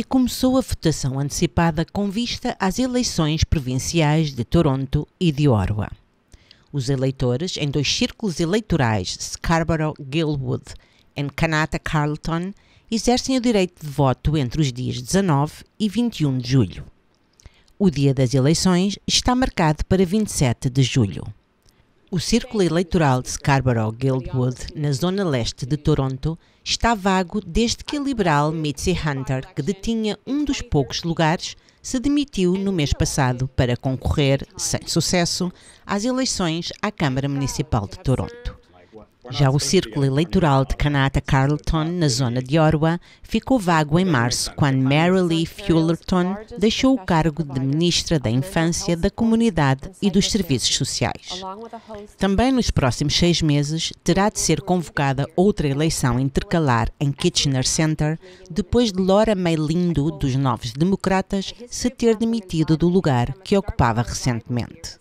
e começou a votação antecipada com vista às eleições provinciais de Toronto e de Ottawa. Os eleitores, em dois círculos eleitorais, Scarborough-Gilwood e Kanata-Carleton, exercem o direito de voto entre os dias 19 e 21 de julho. O dia das eleições está marcado para 27 de julho. O círculo eleitoral de Scarborough-Guildwood, na zona leste de Toronto, está vago desde que a liberal Mitzi Hunter, que detinha um dos poucos lugares, se demitiu no mês passado para concorrer, sem sucesso, às eleições à Câmara Municipal de Toronto. Já o círculo eleitoral de Kanata Carleton, na zona de Orwa, ficou vago em março, quando Mary Lee Fullerton deixou o cargo de Ministra da Infância, da Comunidade e dos Serviços Sociais. Também nos próximos seis meses terá de ser convocada outra eleição intercalar em Kitchener Center, depois de Laura May Lindo, dos Novos Democratas, se ter demitido do lugar que ocupava recentemente.